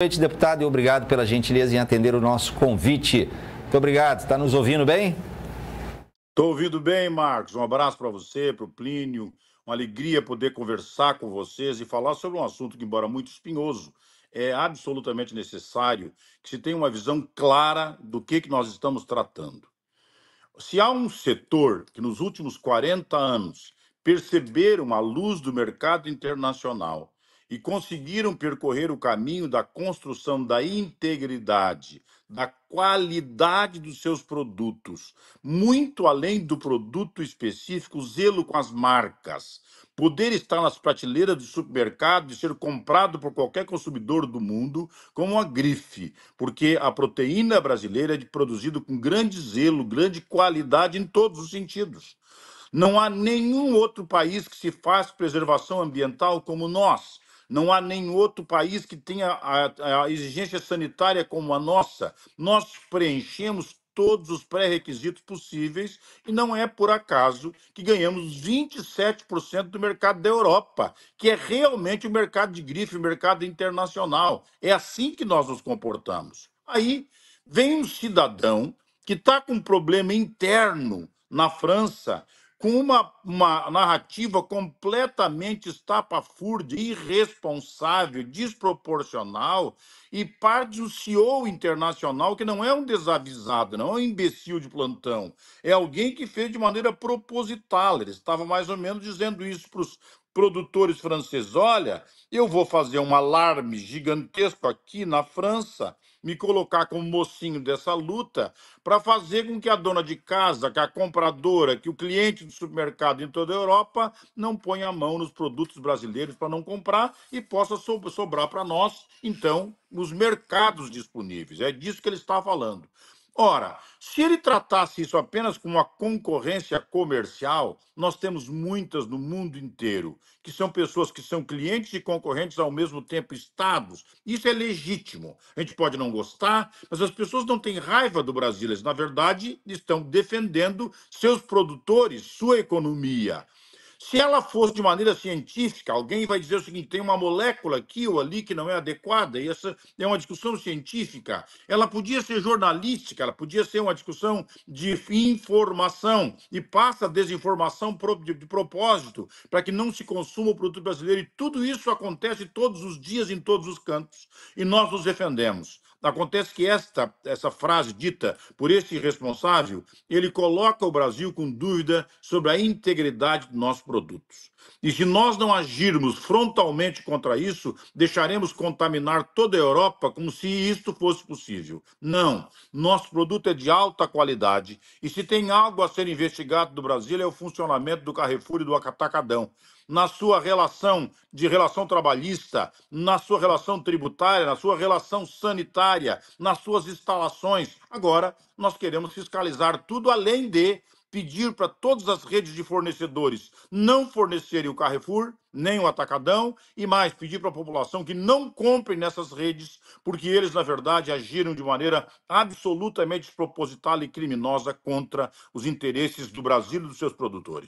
Boa noite, deputado, e obrigado pela gentileza em atender o nosso convite. Muito obrigado. Está nos ouvindo bem? Estou ouvindo bem, Marcos. Um abraço para você, para o Plínio. Uma alegria poder conversar com vocês e falar sobre um assunto que, embora muito espinhoso, é absolutamente necessário que se tenha uma visão clara do que, que nós estamos tratando. Se há um setor que nos últimos 40 anos perceberam a luz do mercado internacional e conseguiram percorrer o caminho da construção da integridade, da qualidade dos seus produtos, muito além do produto específico, zelo com as marcas. Poder estar nas prateleiras do supermercado e ser comprado por qualquer consumidor do mundo como uma grife, porque a proteína brasileira é produzida com grande zelo, grande qualidade em todos os sentidos. Não há nenhum outro país que se faça preservação ambiental como nós. Não há nenhum outro país que tenha a, a exigência sanitária como a nossa. Nós preenchemos todos os pré-requisitos possíveis e não é por acaso que ganhamos 27% do mercado da Europa, que é realmente o mercado de grife, o mercado internacional. É assim que nós nos comportamos. Aí vem um cidadão que está com um problema interno na França, com uma, uma narrativa completamente estapafúrdia, irresponsável, desproporcional, e parte do CEO internacional, que não é um desavisado, não é um imbecil de plantão, é alguém que fez de maneira proposital. Ele estava mais ou menos dizendo isso produtores franceses: olha, eu vou fazer um alarme gigantesco aqui na França, me colocar como mocinho dessa luta, para fazer com que a dona de casa, que é a compradora, que o cliente do supermercado em toda a Europa não ponha a mão nos produtos brasileiros para não comprar e possa sobrar para nós, então, os mercados disponíveis. É disso que ele está falando. Ora, se ele tratasse isso apenas como uma concorrência comercial, nós temos muitas no mundo inteiro, que são pessoas que são clientes e concorrentes ao mesmo tempo, estados. Isso é legítimo. A gente pode não gostar, mas as pessoas não têm raiva do Brasil. Eles, na verdade, estão defendendo seus produtores, sua economia. Se ela fosse de maneira científica, alguém vai dizer o seguinte: tem uma molécula aqui ou ali que não é adequada, e essa é uma discussão científica. Ela podia ser jornalística, ela podia ser uma discussão de informação, e passa a desinformação de propósito, para que não se consuma o produto brasileiro. E tudo isso acontece todos os dias, em todos os cantos, e nós nos defendemos. Acontece que esta, essa frase dita por este responsável, ele coloca o Brasil com dúvida sobre a integridade dos nossos produtos. E se nós não agirmos frontalmente contra isso, deixaremos contaminar toda a Europa como se isto fosse possível. Não, nosso produto é de alta qualidade e se tem algo a ser investigado do Brasil é o funcionamento do Carrefour e do Atacadão na sua relação de relação trabalhista, na sua relação tributária, na sua relação sanitária, nas suas instalações. Agora, nós queremos fiscalizar tudo além de pedir para todas as redes de fornecedores não fornecerem o Carrefour, nem o Atacadão, e mais, pedir para a população que não compre nessas redes, porque eles, na verdade, agiram de maneira absolutamente desproposital e criminosa contra os interesses do Brasil e dos seus produtores.